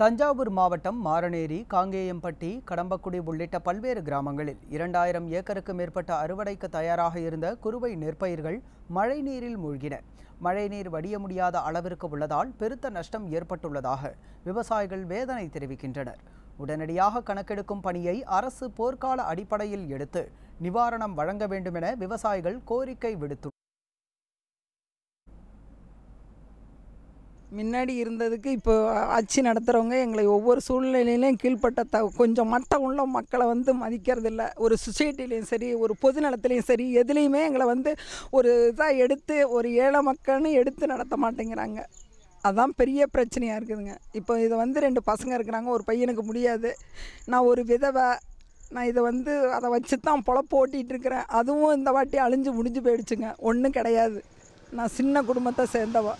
தஞ்சாவூர் மாவட்டம் மாரநேரி காங்கேயம்பட்டி கடம்பக்குடி உள்ளிட்ட பல்வேறு கிராமங்களில் இரண்டாயிரம் ஏக்கருக்கு மேற்பட்ட அறுவடைக்கு தயாராக இருந்த குறுவை நெற்பயிர்கள் மழைநீரில் மூழ்கின மழைநீர் வடிய முடியாத அளவிற்கு உள்ளதால் பெருத்த நஷ்டம் ஏற்பட்டுள்ளதாக விவசாயிகள் வேதனை தெரிவிக்கின்றனர் உடனடியாக கணக்கெடுக்கும் பணியை அரசு போர்க்கால அடிப்படையில் எடுத்து நிவாரணம் வழங்க வேண்டுமென விவசாயிகள் கோரிக்கை விடுத்துள்ளனர் முன்னாடி இருந்ததுக்கு இப்போ ஆட்சி நடத்துகிறவங்க எங்களை ஒவ்வொரு சூழ்நிலையிலையும் கீழ்பட்ட த கொஞ்சம் மட்டம் உள்ள மக்களை வந்து மதிக்கிறதில்ல ஒரு சொசைட்டிலையும் சரி ஒரு பொது நலத்துலேயும் சரி எதுலேயுமே எங்களை வந்து ஒரு இதாக எடுத்து ஒரு ஏழை மக்கள்னு எடுத்து நடத்த மாட்டேங்கிறாங்க அதான் பெரிய பிரச்சனையாக இருக்குதுங்க இப்போ இதை வந்து ரெண்டு பசங்க இருக்கிறாங்க ஒரு பையனுக்கு முடியாது நான் ஒரு விதவை நான் இதை வந்து அதை வச்சு தான் பொழப்பு ஓட்டிகிட்ருக்கிறேன் அதுவும் இந்த வாட்டி அழிஞ்சு முடிஞ்சு போயிடுச்சுங்க ஒன்றும் கிடையாது நான் சின்ன குடும்பத்தை சேர்ந்தவா